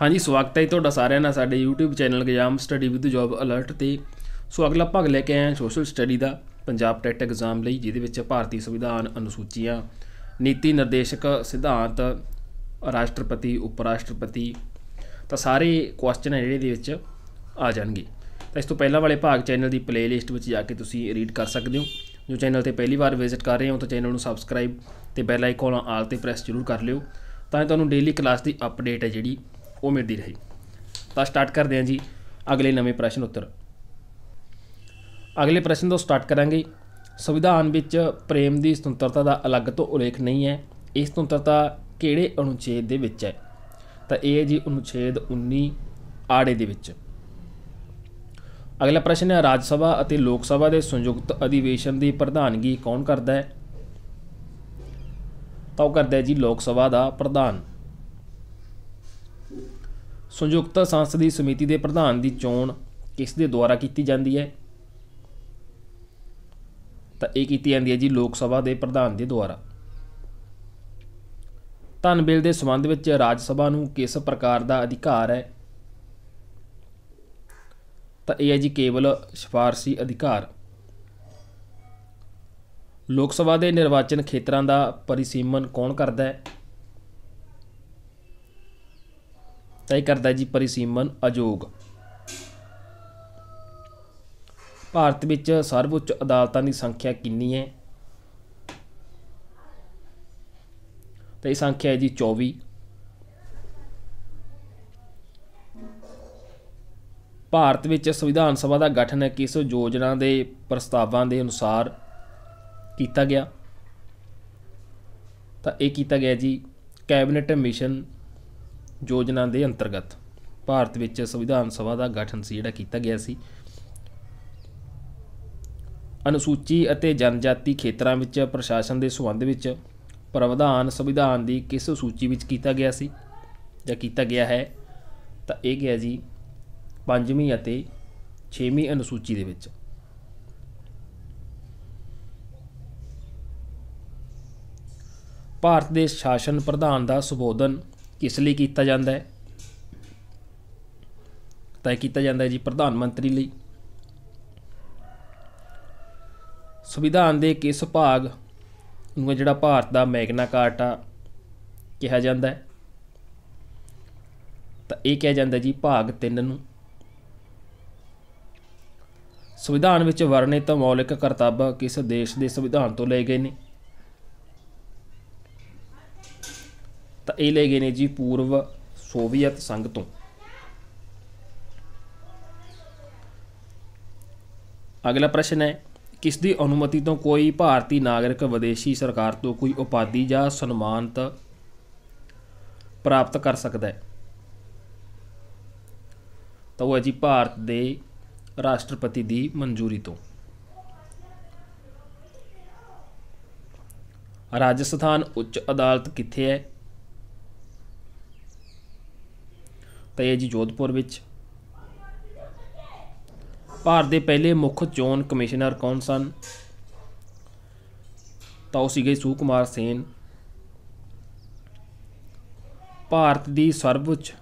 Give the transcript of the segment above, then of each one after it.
ਹਾਂਜੀ ਸਵਾਗਤ ਹੈ ਤੁਹਾਡਾ ਸਾਰਿਆਂ ਦਾ ਸਾਡੇ YouTube channel exam study with job alert ਤੇ ਸੋ ਅਗਲਾ ਭਾਗ ਲੈ ਕੇ ਆਏ ਹਾਂ ਸੋਸ਼ਲ ਸਟੱਡੀ ਦਾ ਪੰਜਾਬ ਟੈਟ ਐਗਜ਼ਾਮ ਲਈ ਜਿਹਦੇ ਵਿੱਚ ਭਾਰਤੀ ਸੰਵਿਧਾਨ ਅਨੁਸੂਚੀਆਂ ਨੀਤੀ ਨਿਰਦੇਸ਼ਕ ਸਿਧਾਂਤ ਰਾਸ਼ਟਰਪਤੀ ਉਪ ਰਾਸ਼ਟਰਪਤੀ ਤਾਂ ਸਾਰੇ ਕੁਐਸਚਨ ਹੈ ਜਿਹੜੇ ਦੇ ਵਿੱਚ ਆ ਜਾਣਗੇ ਤਾਂ ਇਸ ਤੋਂ ਪਹਿਲਾਂ ਵਾਲੇ ਭਾਗ ਚੈਨਲ ਦੀ ਪਲੇਲਿਸਟ ਵਿੱਚ ਜਾ ਕੇ ਤੁਸੀਂ ਰੀਡ ਕਰ ਸਕਦੇ ਹੋ ਜੋ ਚੈਨਲ ਤੇ ਪਹਿਲੀ ਵਾਰ ਵਿਜ਼ਿਟ ਕਰ ਰਹੇ ਹੋ ਤਾਂ ਚੈਨਲ ਨੂੰ ਸਬਸਕ੍ਰਾਈਬ ਤੇ ਬੈਲ ਆਈਕਨ ਆਲ ਤੇ ਪ੍ਰੈਸ ਜ਼ਰੂਰ ਕਰ ਲਿਓ ਤਾਂ ਤੁਹਾਨੂੰ ਡੇਲੀ ਕਲਾਸ ਦੀ ਅਪਡੇਟ ਹੈ ਜਿਹੜੀ ਉਹ ਮਿਲਦੀ ਰਹੀ ਤਾਂ ਸਟਾਰਟ ਕਰਦੇ ਹਾਂ ਜੀ ਅਗਲੇ ਨਵੇਂ ਪ੍ਰਸ਼ਨ ਉੱਤਰ ਅਗਲੇ ਪ੍ਰਸ਼ਨ ਤੋਂ ਸਟਾਰਟ ਕਰਾਂਗੇ ਸੰਵਿਧਾਨ ਵਿੱਚ ਪ੍ਰੇਮ ਦੀ ਸੁਤੰਤਰਤਾ ਦਾ ਅਲੱਗ ਤੋਂ ਉਲੇਖ ਨਹੀਂ ਹੈ ਇਸ ਸੁਤੰਤਰਤਾ ਕਿਹੜੇ ਅਨੁਛੇਦ ਦੇ ਵਿੱਚ ਹੈ ਤਾਂ ਇਹ ਹੈ ਜੀ ਅਨੁਛੇਦ 19 ਆੜੇ ਦੇ ਵਿੱਚ ਅਗਲਾ ਪ੍ਰਸ਼ਨ ਹੈ ਰਾਜ ਸਭਾ ਅਤੇ ਲੋਕ ਸਭਾ ਦੇ ਸੰਯੁਕਤ ਅਧਿਵੇਸ਼ਨ ਦੀ ਪ੍ਰਧਾਨਗੀ ਕੌਣ ਕਰਦਾ ਹੈ ਤਾਂ ਉਹ ਕਰਦਾ ਹੈ ਜੀ ਲੋਕ ਸਭਾ ਦਾ ਪ੍ਰਧਾਨ ਸੰਯੁਕਤ ਸੰਸਦੀ ਸਮਿਤੀ ਦੇ ਪ੍ਰਧਾਨ ਦੀ ਚੋਣ ਕਿਸ ਦੇ ਦੁਆਰਾ ਕੀਤੀ ਜਾਂਦੀ ਹੈ ਤਾਂ ਇਹ ਕੀਤੀ ਜਾਂਦੀ ਹੈ ਜੀ ਲੋਕ ਸਭਾ ਦੇ ਪ੍ਰਧਾਨ ਦੇ ਦੁਆਰਾ ਧਨ ਬਿੱਲ ਦੇ ਸੰਬੰਧ ਵਿੱਚ ਰਾਜ ਸਭਾ ਨੂੰ ਕਿਸ ਪ੍ਰਕਾਰ ਦਾ ਅਧਿਕਾਰ ਹੈ ਤਾਂ ਇਹ ਹੈ ਜੀ ਕੇਵਲ ਸਿਫਾਰਸੀ ਅਧਿਕਾਰ ਲੋਕ ਸਭਾ ਦੇ ਨਿਰਵਾਚਨ ਖੇਤਰਾਂ ਦਾ ਪਰਿਸੀਮਨ ਕੌਣ ਕਰਦਾ ਹੈ ਤਾਂ ਇਹ ਕਰਦਾ ਜੀ ਪਰਿਸੀਮਨ ਅਯੋਗ ਭਾਰਤ ਵਿੱਚ ਸਰਵਉੱਚ ਅਦਾਲਤਾਂ ਦੀ ਸੰਖਿਆ ਕਿੰਨੀ ਹੈ ਤਾਂ ਇਹ ਸੰਖਿਆ ਹੈ ਜੀ 24 ਭਾਰਤ ਵਿੱਚ ਸੰਵਿਧਾਨ ਸਭਾ ਦਾ ਗਠਨ ਕਿਸ ਯੋਜਨਾ ਦੇ ਪ੍ਰਸਤਾਵਾਂ ਦੇ ਅਨੁਸਾਰ ਕੀਤਾ ਗਿਆ ਤਾਂ ਇਹ ਕੀਤਾ ਗਿਆ ਜੀ ਕੈਬਨਿਟ ਮਿਸ਼ਨ ਯੋਜਨਾ ਦੇ ਅੰਤਰਗਤ ਭਾਰਤ ਵਿੱਚ ਸੰਵਿਧਾਨ ਸਭਾ ਦਾ ਗਠਨ ਸੀ ਜਿਹੜਾ ਕੀਤਾ ਗਿਆ ਸੀ ਅਨੁਸੂਚੀ ਅਤੇ ਜਨਜਾਤੀ ਖੇਤਰਾਂ ਵਿੱਚ ਪ੍ਰਸ਼ਾਸਨ ਦੇ ਸੰਬੰਧ ਵਿੱਚ ਪ੍ਰਵਿਧਾਨ ਸੰਵਿਧਾਨ ਦੀ ਕਿਸ ਸੂਚੀ ਵਿੱਚ ਕੀਤਾ ਗਿਆ ਸੀ ਜਾਂ ਕੀਤਾ ਗਿਆ ਹੈ ਤਾਂ ਇਹ ਗਿਆ ਜੀ 5ਵੀਂ ਅਤੇ 6ਵੀਂ ਅਨੁਸੂਚੀ ਦੇ ਵਿੱਚ ਭਾਰਤ ਦੇ ਸ਼ਾਸਨ ਪ੍ਰਧਾਨ ਦਾ ਸੰਬੋਧਨ ਕਿਸ ਲਈ ਕੀਤਾ ਜਾਂਦਾ ਹੈ ਇਹ ਕੀਤਾ ਜਾਂਦਾ ਹੈ ਜੀ ਪ੍ਰਧਾਨ ਮੰਤਰੀ ਲਈ ਸੰਵਿਧਾਨ ਦੇ ਕਿਸ ਭਾਗ ਨੂੰ ਜਿਹੜਾ ਭਾਰਤ ਦਾ ਮੈਗਨਾ ਕਾਰਟਾ ਕਿਹਾ ਜਾਂਦਾ ਹੈ ਤਾਂ ਇਹ ਕਿਹਾ ਜਾਂਦਾ ਜੀ ਭਾਗ 3 ਨੂੰ ਸੰਵਿਧਾਨ ਵਿੱਚ ਵਰਣਿਤ ਮੌਲਿਕ ਕਰਤੱਵ ਕਿਸ ਦੇਸ਼ ਦੇ ਸੰਵਿਧਾਨ ਤੋਂ ਲਏ ਗਏ ਨੇ ਤਾਂ ਇਹ ਲੈ ਗਏ ਨੇ ਜੀ ਪੂਰਵ ਸੋਵੀਅਤ ਸੰਘ ਤੋਂ ਅਗਲਾ ਪ੍ਰਸ਼ਨ ਹੈ ਕਿਸ ਦੀ ਅਨੁਮਤੀ ਤੋਂ ਕੋਈ ਭਾਰਤੀ ਨਾਗਰਿਕ ਵਿਦੇਸ਼ੀ ਸਰਕਾਰ ਤੋਂ ਕੋਈ ਉਪਾਧੀ ਜਾਂ ਸਨਮਾਨਤ ਪ੍ਰਾਪਤ ਕਰ ਸਕਦਾ ਹੈ ਤਾਂ ਉਹ ਹੈ ਜੀ ਭਾਰਤ ਦੇ ਰਾਸ਼ਟਰਪਤੀ ਦੀ ਮਨਜ਼ੂਰੀ ਤੋਂ ਰਾਜਸਥਾਨ ਉੱਚ ਅਦਾਲਤ ਕਿੱਥੇ ਹੈ ਪਏ ਜੀ ਜੋਧਪੁਰ ਵਿੱਚ ਭਾਰਤ ਦੇ ਪਹਿਲੇ ਮੁੱਖ ਚੋਣ ਕਮਿਸ਼ਨਰ ਕੌਣ ਸਨ ਤਾਂ ਉਹ ਸੀਗੇ ਸੁਖਮਾਰ ਸੇਨ ਭਾਰਤ ਦੀ ਸਰਵਉੱਚ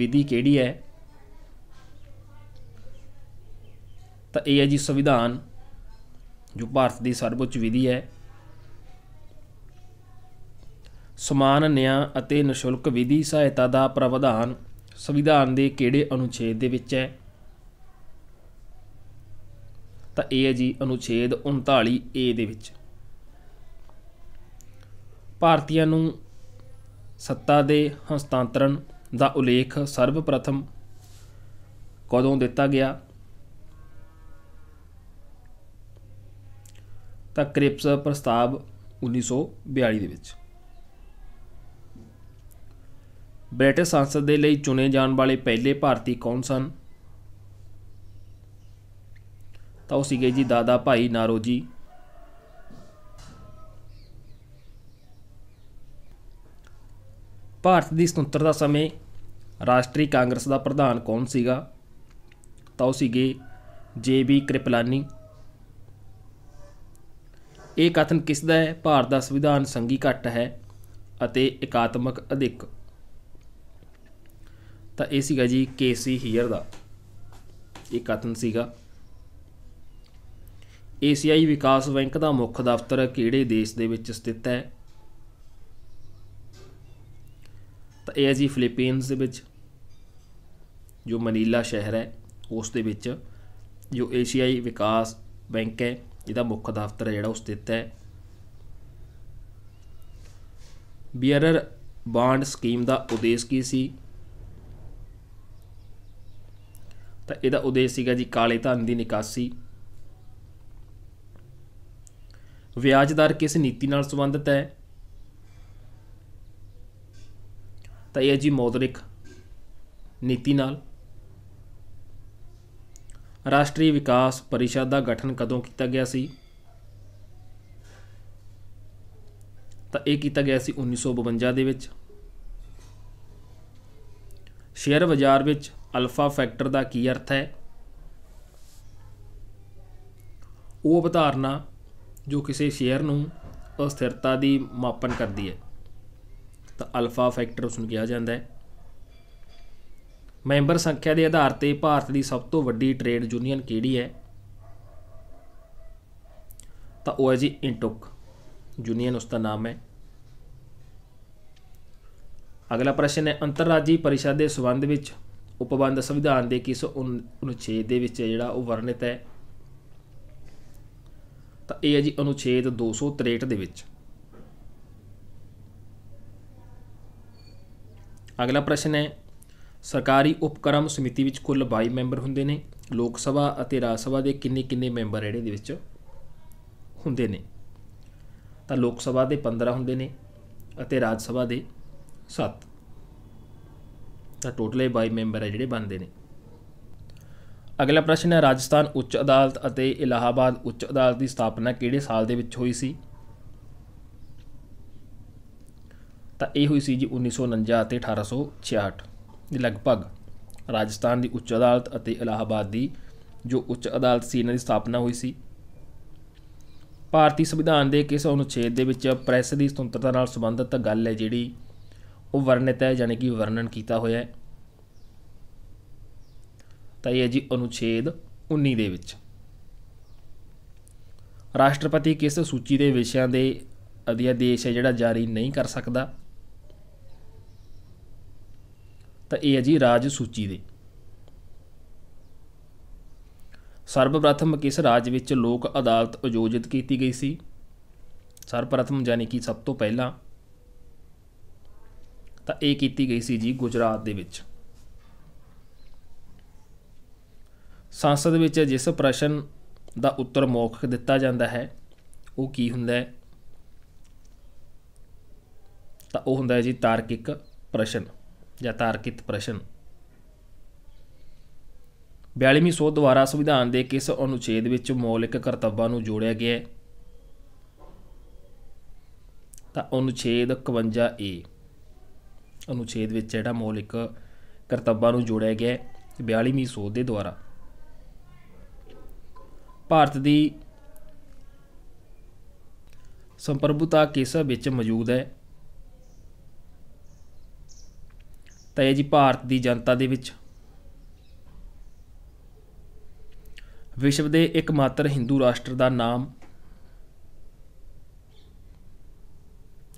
ਵਿਧੀ ਕਿਹੜੀ ਹੈ ਤਾਂ ਇਹ ਹੈ ਜੀ ਸੰਵਿਧਾਨ ਜੋ ਭਾਰਤ ਦੀ ਸਰਵਉੱਚ ਵਿਧੀ ਹੈ ਸਮਾਨ ਨਿਆਂ ਅਤੇ ਨਿਸ਼ੁਲਕ ਵਿਧੀ ਸਹਾਇਤਾ ਦਾ ਪ੍ਰਵਧਾਨ ਸੰਵਿਧਾਨ ਦੇ ਕਿਹੜੇ ਅਨੁਛੇਦ ਦੇ ਵਿੱਚ ਹੈ ਤਾਂ ਇਹ ਹੈ ਜੀ ਅਨੁਛੇਦ 39 ਏ ਦੇ ਵਿੱਚ ਭਾਰਤੀਆਂ ਨੂੰ ਸੱਤਾ ਦੇ ਹਸਤਾਂਤਰਣ ਦਾ ਉਲੇਖ ਸਰਵਪ੍ਰਥਮ ਕਦੋਂ ਦਿੱਤਾ ਗਿਆ ਤਾਂ ਕ੍ਰਿਪਸ ਪ੍ਰਸਤਾਵ 1942 ਦੇ ਵਿੱਚ ਬ੍ਰਿਟਿਸ਼ ਸੰਸਦ ਦੇ ਲਈ ਚੁਣੇ ਜਾਣ ਵਾਲੇ ਪਹਿਲੇ ਭਾਰਤੀ ਕੌਣ ਸਨ ਤਾਂ ਉਹ ਸੀਗੇ ਜੀ ਦਾਦਾ ਭਾਈ ਨਾਰੋਜੀ ਭਾਰਤ ਦੀ ਸੁਤੰਤਰਤਾ ਸਮੇਂ ਰਾਸ਼ਟਰੀ ਕਾਂਗਰਸ ਦਾ ਪ੍ਰਧਾਨ ਕੌਣ ਸੀਗਾ ਤਾਂ ਉਹ ਸੀਗੇ ਜੇ ਬੀ ਕ੍ਰਿਪਲਾਨੀ ਇਹ ਕਥਨ ਕਿਸ ਦਾ ਹੈ ਭਾਰਤ ਦਾ ਸੰਵਿਧਾਨ ਸੰਗੀ ਘਟ ਹੈ ਅਤੇ ਇਕਾਤਮਕ ਅਧਿਕ ਤਾਂ ਇਹ ਸੀਗਾ ਜੀ ਕੇਸੀ ਹੀਅਰ ਦਾ ਇਹ ਕਥਨ ਸੀਗਾ ਏਸ਼ੀਆਈ ਵਿਕਾਸ ਬੈਂਕ ਦਾ ਮੁੱਖ ਦਫ਼ਤਰ ਕਿਹੜੇ ਦੇਸ਼ ਦੇ ਵਿੱਚ ਸਥਿਤ ਹੈ ਤਾਂ ਇਹ ਹੈ ਜੀ ਫਿਲੀਪੀਨਸ ਦੇ ਵਿੱਚ ਜੋ ਮਨੀਲਾ ਸ਼ਹਿਰ ਹੈ ਉਸ ਦੇ ਵਿੱਚ ਜੋ ਏਸ਼ੀਆਈ ਵਿਕਾਸ ਬੈਂਕ ਹੈ ਇਹਦਾ ਮੁੱਖ ਦਫ਼ਤਰ ਹੈ ਜਿਹੜਾ ਉਸ ਸਥਿਤ ਹੈ ਬੀਅਰਰ ਬਾਂਡ ਸਕੀਮ ਦਾ ਉਦੇਸ਼ ਕੀ ਸੀ ਤਾਂ ਇਹਦਾ ਉਦੇਸ਼ ਸੀਗਾ ਜੀ ਕਾਲੇ ਧਨ ਦੀ ਨਿਕਾਸੀ ਵਿਆਜ ਦਰ ਕਿਸ ਨੀਤੀ ਨਾਲ ਸੰਬੰਧਿਤ ਹੈ ਤਾਂ ਇਹ ਜੀ ਮੌਦਰਿਕ ਨੀਤੀ ਨਾਲ ਰਾਸ਼ਟਰੀ ਵਿਕਾਸ ਪਰਿਸ਼ਦ ਦਾ ਗਠਨ ਕਦੋਂ ਕੀਤਾ ਗਿਆ ਸੀ ਤਾਂ ਇਹ ਕੀਤਾ ਗਿਆ ਸੀ 1952 ਦੇ ਵਿੱਚ ਸ਼ੇਅਰ ਬਾਜ਼ਾਰ ਵਿੱਚ ਅਲਫਾ ਫੈਕਟਰ ਦਾ ਕੀ ਅਰਥ ਹੈ ਉਹ ਅਵਧਾਰਨਾ ਜੋ ਕਿਸੇ ਸ਼ੇਅਰ ਨੂੰ ਅਸਥਿਰਤਾ ਦੀ ਮਾਪਨ ਕਰਦੀ ਹੈ ਤਾਂ ਅਲਫਾ ਫੈਕਟਰ ਉਸ ਨੂੰ ਕਿਹਾ ਜਾਂਦਾ ਹੈ ਮੈਂਬਰ ਸੰਖਿਆ ਦੇ ਆਧਾਰ ਤੇ ਭਾਰਤ ਦੀ ਸਭ ਤੋਂ ਵੱਡੀ ਟ੍ਰੇਡ ਯੂਨੀਅਨ ਕਿਹੜੀ ਹੈ ਤਾਂ ਉਹ ਹੈ ਜੀ ਇੰਟੁਕ ਯੂਨੀਅਨ ਉਸ ਦਾ ਨਾਮ ਹੈ ਅਗਲਾ ਪ੍ਰਸ਼ਨ ਹੈ ਅੰਤਰਰਾਜੀ ਪਰਿਸ਼ਦ ਦੇ ਸਬੰਧ ਵਿੱਚ ਉਪਬੰਧ ਸੰਵਿਧਾਨ ਦੇ ਕਿਸ ਅਨੁਛੇਦ ਦੇ ਵਿੱਚ ਜਿਹੜਾ ਉਹ ਵਰਣਿਤ ਹੈ ਤਾਂ ਇਹ ਹੈ ਜੀ ਅਨੁਛੇਦ 263 ਦੇ ਵਿੱਚ ਅਗਲਾ ਪ੍ਰਸ਼ਨ ਹੈ ਸਰਕਾਰੀ ਉਪਕਰਮ ਸਮਿਤੀ ਵਿੱਚ ਕੁੱਲ 22 ਮੈਂਬਰ ਹੁੰਦੇ ਨੇ ਲੋਕ ਸਭਾ ਅਤੇ ਰਾਜ ਸਭਾ ਦੇ ਕਿੰਨੇ ਕਿੰਨੇ ਮੈਂਬਰ ਇਹਦੇ ਦੇ ਵਿੱਚ ਹੁੰਦੇ ਨੇ ਤਾਂ ਲੋਕ ਸਭਾ ਦੇ 15 ਹੁੰਦੇ ਨੇ ਅਤੇ ਰਾਜ ਸਭਾ ਦੇ 7 ਤਾਂ ਟੋਟਲ 22 ਮੈਂਬਰ ਹੈ ਜਿਹੜੇ ਬਣਦੇ ਨੇ ਅਗਲਾ ਪ੍ਰਸ਼ਨ ਹੈ ਰਾਜਸਥਾਨ ਉੱਚ ਅਦਾਲਤ ਅਤੇ ਇਲਾਹਾਬਾਦ ਉੱਚ ਅਦਾਲਤ ਦੀ ਸਥਾਪਨਾ ਕਿਹੜੇ ਸਾਲ ਦੇ ਵਿੱਚ ਹੋਈ ਸੀ ਤਾਂ ਇਹ ਹੋਈ ਸੀ ਜੀ 1949 ਅਤੇ 1866 ਦੇ ਲਗਭਗ ਰਾਜਸਥਾਨ ਦੀ ਉੱਚ ਅਦਾਲਤ ਅਤੇ ਇਲਾਹਾਬਾਦ ਦੀ ਜੋ ਉੱਚ ਅਦਾਲਤ ਸੀ ਇਹਨਾਂ ਦੀ ਸਥਾਪਨਾ ਹੋਈ ਸੀ ਭਾਰਤੀ ਸੰਵਿਧਾਨ ਦੇ ਕਿਸ ਅਨੁਛੇਦ ਦੇ ਵਿੱਚ ਪ੍ਰੈਸ ਦੀ ਸੁਤੰਤਰਤਾ ਨਾਲ ਸੰਬੰਧਿਤ ਗੱਲ ਹੈ ਜਿਹੜੀ ਉਹ ਵਰਣਿਤ ਹੈ ਯਾਨੀ ਕਿ ਵਰਣਨ ਕੀਤਾ ਹੋਇਆ ਹੈ ਤਾਂ ਇਹ ਹੈ ਜੀ ਅਨੁਛੇਦ 19 ਦੇ ਵਿੱਚ ਰਾਸ਼ਟਰਪਤੀ ਕਿਸ ਸੂਚੀ ਦੇ ਵਿਸ਼ਿਆਂ ਦੇ ਅਧਿਆਦੇਸ਼ ਹੈ ਜਿਹੜਾ ਜਾਰੀ ਨਹੀਂ ਕਰ ਸਕਦਾ ਤਾਂ ਇਹ ਹੈ ਜੀ ਰਾਜ ਸੂਚੀ ਦੇ ਸਰਬਪ੍ਰਥਮ ਕਿਸ ਰਾਜ ਵਿੱਚ ਲੋਕ ਅਦਾਲਤ ਆਯੋਜਿਤ ਕੀਤੀ ਗਈ ਸੀ ਸਰਬਪ੍ਰਥਮ ਯਾਨੀ ਕਿ ਸਭ ਤੋਂ ਪਹਿਲਾਂ ਤਾਂ ਇਹ ਕੀਤੀ ਗਈ ਸੀ ਜੀ ਗੁਜਰਾਤ ਦੇ ਵਿੱਚ ਸੰਸਦ ਵਿੱਚ ਜਿਸ ਪ੍ਰਸ਼ਨ ਦਾ ਉੱਤਰ ਮੌਖਿਕ ਦਿੱਤਾ ਜਾਂਦਾ ਹੈ ਉਹ ਕੀ ਹੁੰਦਾ ਹੈ ਤਾਂ ਉਹ ਹੁੰਦਾ ਹੈ ਜੀ ਤਾਰਕਿਕ ਪ੍ਰਸ਼ਨ ਜਾਂ ਤਾਰਕਿਤ ਪ੍ਰਸ਼ਨ 42ਵੀਂ ਸੋਧ ਦੁਆਰਾ ਸੰਵਿਧਾਨ ਦੇ ਕਿਸ ਅਨੁਛੇਦ ਵਿੱਚ ਮੌਲਿਕ ਕਰਤੱਵਾਂ ਨੂੰ ਜੋੜਿਆ ਗਿਆ ਹੈ ਤਾਂ ਅਨੁਛੇਦ 51A ਅਨੁਛੇਦ ਵਿੱਚ ਜਿਹੜਾ ਮੌਲਿਕ ਕਰਤੱਵਾਂ ਨੂੰ ਜੋੜਿਆ ਗਿਆ 42ਵੀਂ ਸੋਧ ਦੇ ਦੁਆਰਾ ਭਾਰਤ ਦੀ ਸੰਪਰਭੂਤਾ ਕਿਸ ਵਿੱਚ ਮੌਜੂਦ ਹੈ ਤਾਂ ਇਹ ਜੀ ਭਾਰਤ ਦੀ ਜਨਤਾ ਦੇ ਵਿੱਚ ਵਿਸ਼ਵ ਦੇ ਇੱਕਮਾਤਰ ਹਿੰਦੂ ਰਾਸ਼ਟਰ ਦਾ ਨਾਮ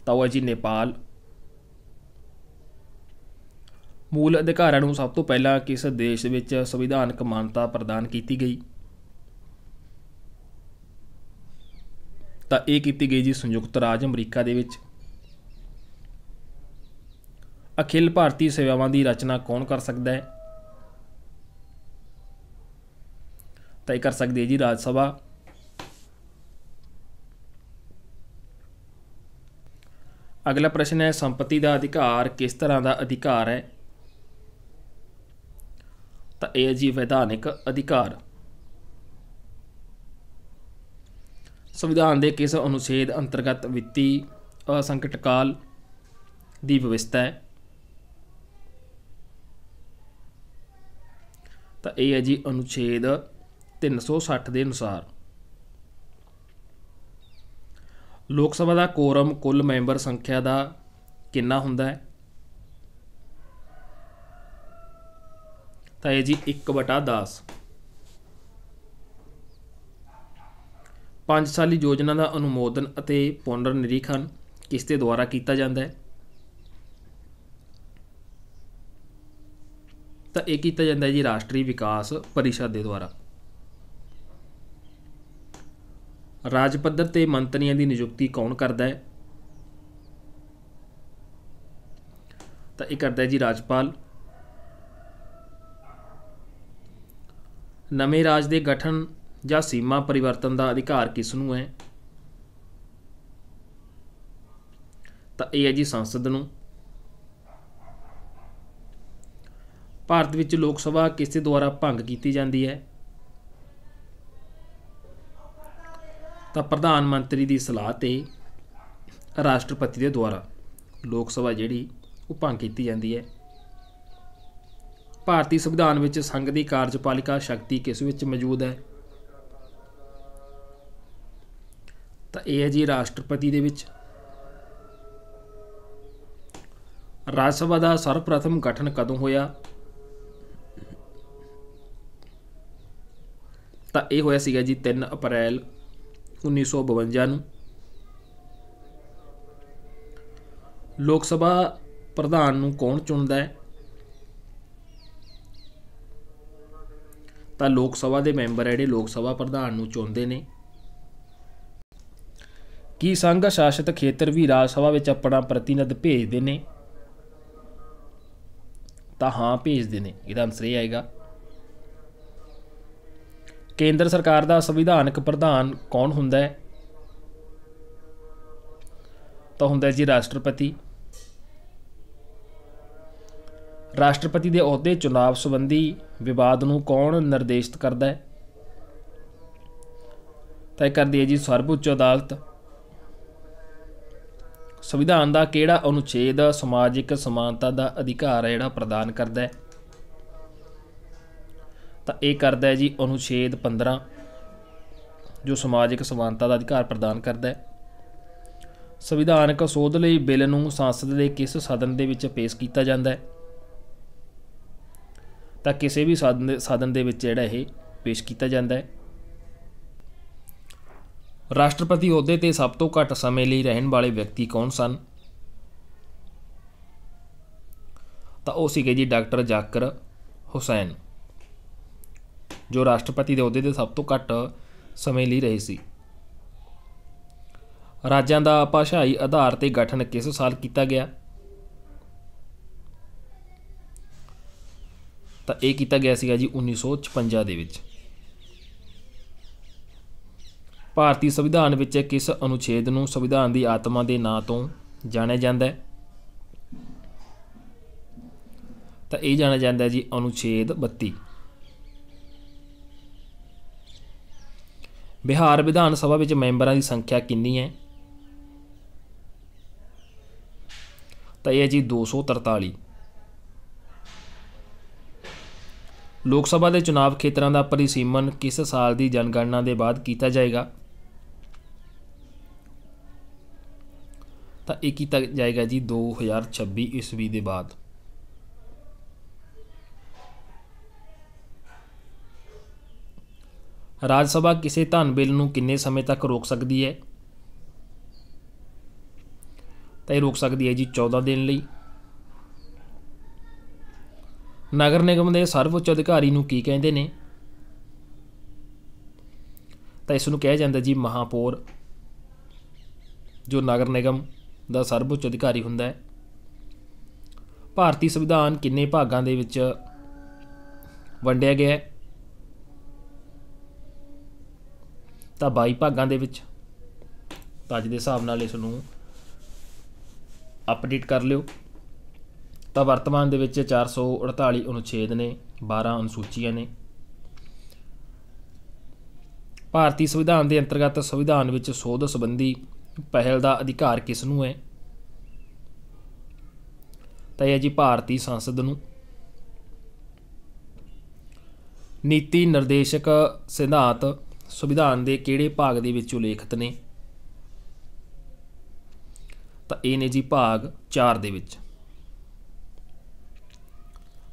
ਤਾਂ ਉਹ ਜੀ ਨੇਪਾਲ ਮੂਲ ਅਧਿਕਾਰਾਂ ਨੂੰ ਸਭ ਤੋਂ ਪਹਿਲਾਂ ਕਿਸ ਦੇਸ਼ ਵਿੱਚ ਸੰਵਿਧਾਨਕ ਮਾਨਤਾ ਪ੍ਰਦਾਨ ਕੀਤੀ ਗਈ ਤਾਂ ਇਹ ਕੀਤੀ ਗਈ ਜੀ ਸੰਯੁਕਤ ਰਾਜ ਅਮਰੀਕਾ ਦੇ ਵਿੱਚ ਅਖਿਲ ਭਾਰਤੀ ਸੇਵਾਵਾਂ ਦੀ ਰਚਨਾ ਕੌਣ ਕਰ ਸਕਦਾ ਹੈ ਤਾਂ ਇਹ ਕਰ ਸਕਦੇ ਹੈ ਜੀ ਰਾਜ ਸਭਾ ਅਗਲਾ ਪ੍ਰਸ਼ਨ ਹੈ ਸੰਪਤੀ ਦਾ ਅਧਿਕਾਰ ਕਿਸ ਤਰ੍ਹਾਂ ਦਾ ਅਧਿਕਾਰ ਹੈ ਤਾਂ ਇਹ ਹੈ ਜੀ ਵਿਧਾਨਿਕ ਅਧਿਕਾਰ ਸੰਵਿਧਾਨ ਦੇ ਕਿਸ ਅਨੁਛੇਦ ਅੰਤਰਗਤ ਵਿੱਤੀ ਅਸੰਕਟਕਾਲ ਦੀ ਵਿਵਸਥਾ ਹੈ ਤਾਂ ਇਹ ਹੈ ਜੀ ਅਨੁਛੇਦ 360 ਦੇ ਅਨੁਸਾਰ ਲੋਕ ਸਭਾ ਦਾ ਕੋਰਮ ਕੁੱਲ ਮੈਂਬਰ ਸੰਖਿਆ ਦਾ ਕਿੰਨਾ ਹੁੰਦਾ ਹੈ ਤਾਂ ਇਹ ਜੀ 1/10 ਪੰਜ ਸਾਲੀ ਯੋਜਨਾ ਦਾ ਅਨੁਮੋਦਨ ਅਤੇ ਪੁਨਰ ਨਿਰੀਖਣ ਕਿਸ ਦੇ ਦੁਆਰਾ ਕੀਤਾ ਜਾਂਦਾ ਹੈ ਤਾਂ ਇਹ ਕੀਤਾ ਜਾਂਦਾ ਹੈ ਜੀ ਰਾਸ਼ਟਰੀ ਵਿਕਾਸ ਪਰਿਸ਼ਦ ਦੇ ਦੁਆਰਾ ਰਾਜ ਪੱਧਰ ਤੇ ਮੰਤਰੀਆਂ ਦੀ ਨਿਯੁਕਤੀ ਕੌਣ ਕਰਦਾ ਹੈ ਤਾਂ ਇਹ ਕਰਦਾ ਹੈ ਜੀ ਰਾਜਪਾਲ ਨਵੇਂ ਰਾਜ ਦੇ ਗਠਨ ਜਾਂ ਸੀਮਾ ਪਰਿਵਰਤਨ ਦਾ ਅਧਿਕਾਰ ਕਿਸ ਨੂੰ ਹੈ ਤਾਂ ਇਹ ਹੈ ਜੀ ਸੰਸਦ ਨੂੰ ਭਾਰਤ ਵਿੱਚ ਲੋਕ ਸਭਾ ਕਿਸ ਦੇ ਦੁਆਰਾ ਭੰਗ ਕੀਤੀ ਜਾਂਦੀ ਹੈ ਤਾਂ ਪ੍ਰਧਾਨ ਮੰਤਰੀ ਦੀ ਸਲਾਹ ਤੇ ਰਾਸ਼ਟਰਪਤੀ ਦੇ ਦੁਆਰਾ ਲੋਕ ਸਭਾ ਜਿਹੜੀ ਉਹ ਭੰਗ ਕੀਤੀ ਜਾਂਦੀ ਹੈ ਭਾਰਤੀ ਸੰਵਿਧਾਨ ਵਿੱਚ ਸੰਘ ਦੀ ਕਾਰਜਪਾਲਿਕਾ ਸ਼ਕਤੀ ਕਿਸ ਵਿੱਚ ਮੌਜੂਦ ਹੈ ਤਾਂ ਇਹ ਹੈ ਜੀ ਰਾਸ਼ਟਰਪਤੀ ਦੇ ਵਿੱਚ ਰਾਜ ਸਭਾ ਦਾ ਸਰਪ੍ਰਥਮ ਗਠਨ ਕਦੋਂ ਹੋਇਆ ਤਾਂ ਇਹ ਹੋਇਆ ਸੀਗਾ ਜੀ 3 ਅਪ੍ਰੈਲ 1952 ਨੂੰ ਲੋਕ ਸਭਾ ਪ੍ਰਧਾਨ ਨੂੰ ਕੌਣ ਚੁਣਦਾ ਹੈ ਤਾਂ ਲੋਕ ਸਭਾ ਦੇ ਮੈਂਬਰ ਜਿਹੜੇ ਲੋਕ ਸਭਾ ਪ੍ਰਧਾਨ ਨੂੰ ਚੁਣਦੇ ਨੇ ਕੀ ਸੰਘ ਸ਼ਾਸਿਤ ਖੇਤਰ ਵੀ ਰਾਜ ਸਭਾ ਵਿੱਚ ਆਪਣਾ ਪ੍ਰਤੀਨਿਧ ਭੇਜਦੇ ਨੇ ਤਾਂ ਹਾਂ ਭੇਜਦੇ ਨੇ ਇਹਦਾ ਆਨਸਰ ਇਹ ਆਏਗਾ ਕੇਂਦਰ ਸਰਕਾਰ ਦਾ ਸੰਵਿਧਾਨਕ ਪ੍ਰਧਾਨ ਕੌਣ ਹੁੰਦਾ ਹੈ ਤਾਂ ਹੁੰਦਾ ਜੀ ਰਾਸ਼ਟਰਪਤੀ ਰਾਸ਼ਟਰਪਤੀ ਦੇ ਅਹੁਦੇ ਚੁਣਾਵ ਸੰਬੰਧੀ ਵਿਵਾਦ ਨੂੰ ਕੌਣ ਨਿਰਦੇਸ਼ਿਤ ਕਰਦਾ ਹੈ ਤੈ ਕਰਦੀ ਹੈ ਜੀ ਸਰਵਉੱਚ ਅਦਾਲਤ ਸੰਵਿਧਾਨ ਦਾ ਕਿਹੜਾ ਅਨੁਛੇਦ ਸਮਾਜਿਕ ਸਮਾਨਤਾ ਦਾ ਅਧਿਕਾਰ ਹੈ ਜਿਹੜਾ ਪ੍ਰਦਾਨ ਕਰਦਾ ਹੈ ਤਾਂ ਇਹ ਕਰਦਾ ਹੈ ਜੀ ਅਨੁਛੇਦ 15 ਜੋ ਸਮਾਜਿਕ ਸਮਾਨਤਾ ਦਾ ਅਧਿਕਾਰ ਪ੍ਰਦਾਨ ਕਰਦਾ ਹੈ ਸੰਵਿਧਾਨਕ ਸੋਧ ਲਈ ਬਿੱਲ ਨੂੰ ਸੰਸਦ ਦੇ ਕਿਸ ਸਦਨ ਦੇ ਵਿੱਚ ਪੇਸ਼ ਕੀਤਾ ਜਾਂਦਾ ਹੈ ਤਾਂ ਕਿਸੇ ਵੀ ਸਾਧਨ ਦੇ ਸਾਧਨ ਦੇ ਵਿੱਚ ਜਿਹੜਾ ਇਹ ਪੇਸ਼ ਕੀਤਾ ਜਾਂਦਾ ਹੈ ਰਾਸ਼ਟਰਪਤੀ ਅਹੁਦੇ ਤੇ ਸਭ ਤੋਂ ਘੱਟ ਸਮੇਂ ਲਈ ਰਹਿਣ ਵਾਲੇ ਵਿਅਕਤੀ ਕੌਣ ਸਨ ਤਾਂ ਉਹ ਸੀਗੇ ਜੀ ਡਾਕਟਰ ਜਾਕਰ ਹੁਸੈਨ ਜੋ ਰਾਸ਼ਟਰਪਤੀ ਦੇ ਅਹੁਦੇ ਤੇ ਸਭ ਤੋਂ ਘੱਟ ਸਮੇਂ ਲਈ ਰਹੇ ਸੀ ਰਾਜਾਂ ਦਾ ਭਾਸ਼ਾਈ ਆਧਾਰ ਤੇ ਗਠਨ ਕਿਸ ਸਾਲ ਕੀਤਾ ਗਿਆ ਤਾਂ ਇਹ ਕੀਤਾ ਗਿਆ ਸੀਗਾ ਜੀ 1956 ਦੇ ਵਿੱਚ ਭਾਰਤੀ ਸੰਵਿਧਾਨ ਵਿੱਚ ਕਿਸ ਅਨੁਛੇਦ ਨੂੰ ਸੰਵਿਧਾਨ ਦੀ ਆਤਮਾ ਦੇ ਨਾਂ ਤੋਂ ਜਾਣਿਆ ਜਾਂਦਾ ਹੈ ਤਾਂ ਇਹ ਜਾਣਿਆ ਜਾਂਦਾ ਜੀ ਅਨੁਛੇਦ 32 ਬਿਹਾਰ ਵਿਧਾਨ ਸਭਾ ਵਿੱਚ ਮੈਂਬਰਾਂ ਦੀ ਸੰਖਿਆ ਕਿੰਨੀ ਹੈ ਤਾਂ ਇਹ ਹੈ ਜੀ 243 ਲੋਕ ਸਭਾ ਦੇ ਚੋਣਾਂ ਖੇਤਰਾਂ ਦਾ ਪਰਿਸੀਮਨ ਕਿਸ ਸਾਲ ਦੀ ਜਨਗਣਨਾ ਦੇ ਬਾਅਦ ਕੀਤਾ ਜਾਏਗਾ ਤਾਂ ਇਹ ਕੀਤਾ ਜਾਏਗਾ ਜੀ 2026 ਈਸਵੀ ਦੇ ਬਾਅਦ ਰਾਜ ਸਭਾ ਕਿਸੇ ਧਨ ਬਿੱਲ ਨੂੰ ਕਿੰਨੇ ਸਮੇਂ ਤੱਕ ਰੋਕ ਸਕਦੀ ਹੈ ਤਾਂ ਇਹ ਰੋਕ ਸਕਦੀ ਹੈ ਜੀ 14 ਦਿਨ ਲਈ ਨਗਰ ਨਿਗਮ ਦੇ ਸਰਵਉੱਚ ਅਧਿਕਾਰੀ ਨੂੰ ਕੀ ਕਹਿੰਦੇ ਨੇ ਤਾਂ ਇਸ ਨੂੰ ਕਿਹਾ ਜਾਂਦਾ ਜੀ ਮਹਾਪੌਰ ਜੋ ਨਗਰ ਨਿਗਮ ਦਾ ਸਰਵਉੱਚ ਅਧਿਕਾਰੀ ਹੁੰਦਾ ਹੈ ਭਾਰਤੀ ਸੰਵਿਧਾਨ ਕਿੰਨੇ ਭਾਗਾਂ ਦੇ ਵਿੱਚ ਵੰਡਿਆ ਗਿਆ ਹੈ ਤਾਂ 22 ਭਾਗਾਂ ਦੇ ਵਿੱਚ ਤਾਂ ਅੱਜ ਦੇ ਹਿਸਾਬ ਨਾਲ ਇਸ ਨੂੰ ਅਪਡੇਟ ਕਰ ਲਿਓ ਤਾਂ ਵਰਤਮਾਨ ਦੇ ਵਿੱਚ 448 ਅਨੁਛੇਦ ਨੇ 12 ਅਨੁਸੂਚੀਆਂ ਨੇ ਭਾਰਤੀ ਸੰਵਿਧਾਨ ਦੇ ਅੰਤਰਗਤ ਸੰਵਿਧਾਨ ਵਿੱਚ ਸੋਧ ਸੰਬੰਧੀ ਪਹਿਲ ਦਾ ਅਧਿਕਾਰ ਕਿਸ ਨੂੰ ਹੈ ਤਾਂ ਇਹ ਜੀ ਭਾਰਤੀ ਸੰਸਦ ਨੂੰ ਨੀਤੀ ਨਿਰਦੇਸ਼ਕ ਸਿਧਾਂਤ ਸੰਵਿਧਾਨ ਦੇ ਕਿਹੜੇ ਭਾਗ ਦੇ ਵਿੱਚ ਉਲੇਖਿਤ ਨੇ ਤਾਂ ਇਹ ਨੇ ਜੀ ਭਾਗ 4 ਦੇ ਵਿੱਚ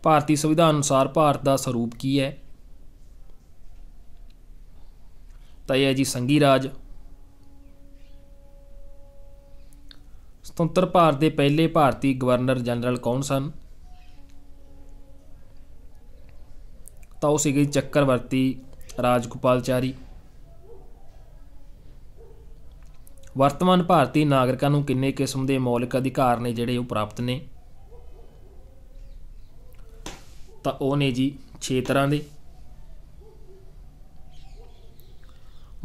ਭਾਰਤੀ ਸੰਵਿਧਾਨ ਅਨੁਸਾਰ ਭਾਰਤ ਦਾ ਸਰੂਪ ਕੀ ਹੈ ਤਾਂ ਇਹ ਹੈ ਜੀ ਸੰਗੀ ਰਾਜ ਸੁਤੰਤਰ ਭਾਰਤ ਦੇ ਪਹਿਲੇ ਭਾਰਤੀ ਗਵਰਨਰ ਜਨਰਲ ਕੌਣ ਸਨ ਤਾਂ ਉਹ ਸੀਗੇ ਚੱਕਰਵਰਤੀ ਰਾਜਗੋਪਾਲਚਾਰੀ ਵਰਤਮਾਨ ਭਾਰਤੀ ਨਾਗਰਿਕਾਂ ਨੂੰ ਕਿੰਨੇ ਕਿਸਮ ਦੇ ਮੌਲਿਕ ਅਧਿਕਾਰ ਨੇ ਜਿਹੜੇ ਉਹ ਪ੍ਰਾਪਤ ਨੇ ਤਾਂ ਉਹ ਨੇ ਜੀ 6 ਤਰ੍ਹਾਂ ਦੇ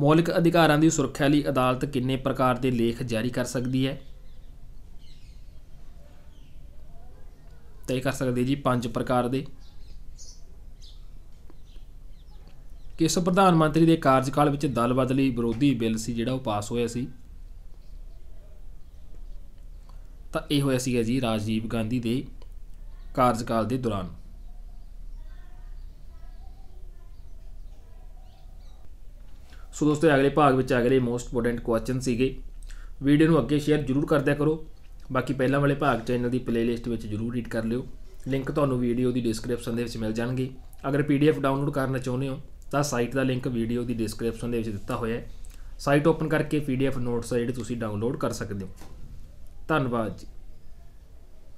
ਮੌਲਿਕ ਅਧਿਕਾਰਾਂ ਦੀ ਸੁਰੱਖਿਆ ਲਈ ਅਦਾਲਤ ਕਿੰਨੇ ਪ੍ਰਕਾਰ ਦੇ ਲੇਖ ਜਾਰੀ ਕਰ ਸਕਦੀ ਹੈ ਤੈਅ ਕਰ ਸਕਦੇ ਜੀ ਪੰਜ ਪ੍ਰਕਾਰ ਦੇ ਕਿਸ ਪ੍ਰਧਾਨ ਮੰਤਰੀ ਦੇ ਕਾਰਜਕਾਲ ਵਿੱਚ ਦਲ ਬਦਲੀ ਵਿਰੋਧੀ ਬਿੱਲ ਸੀ ਜਿਹੜਾ ਉਹ ਪਾਸ ਹੋਇਆ ਸੀ ਤਾਂ ਇਹ ਹੋਇਆ ਸੀਗਾ ਜੀ ਰਾਜੀਵ ਗਾਂਧੀ ਦੇ ਕਾਰਜਕਾਲ ਦੇ ਦੌਰਾਨ ਸੋ ਦੋਸਤੋ ਅਗਲੇ ਭਾਗ ਵਿੱਚ ਅਗਲੇ ਮੋਸਟ ਇੰਪੋਰਟੈਂਟ ਕੁਐਸਚਨ ਸੀਗੇ ਵੀਡੀਓ ਨੂੰ ਅੱਗੇ ਸ਼ੇਅਰ ਜ਼ਰੂਰ ਕਰਦਿਆ ਕਰੋ ਬਾਕੀ ਪਹਿਲਾਂ ਵਾਲੇ ਭਾਗ ਚੈਨਲ ਦੀ ਪਲੇਲਿਸਟ ਵਿੱਚ ਜ਼ਰੂਰ ਰੀਡ ਕਰ ਲਿਓ ਲਿੰਕ ਤੁਹਾਨੂੰ ਵੀਡੀਓ ਦੀ ਡਿਸਕ੍ਰਿਪਸ਼ਨ ਦੇ ਵਿੱਚ ਮਿਲ ਜਾਣਗੇ ਅਗਰ ਪੀਡੀਐਫ ਡਾਊਨਲੋਡ ਕਰਨਾ ਚਾਹੁੰਦੇ ਹੋ ਤਾਂ ਸਾਈਟ ਦਾ ਲਿੰਕ ਵੀਡੀਓ ਦੀ ਡਿਸਕ੍ਰਿਪਸ਼ਨ ਦੇ ਵਿੱਚ ਦਿੱਤਾ ਹੋਇਆ ਹੈ ਸਾਈਟ ਓਪਨ ਕਰਕੇ ਪੀਡੀਐਫ ਨੋਟਸ ਜਿਹੜੇ ਤੁਸੀਂ ਡਾਊਨਲੋਡ ਕਰ ਸਕਦੇ ਹੋ ਧੰਨਵਾਦ ਜੀ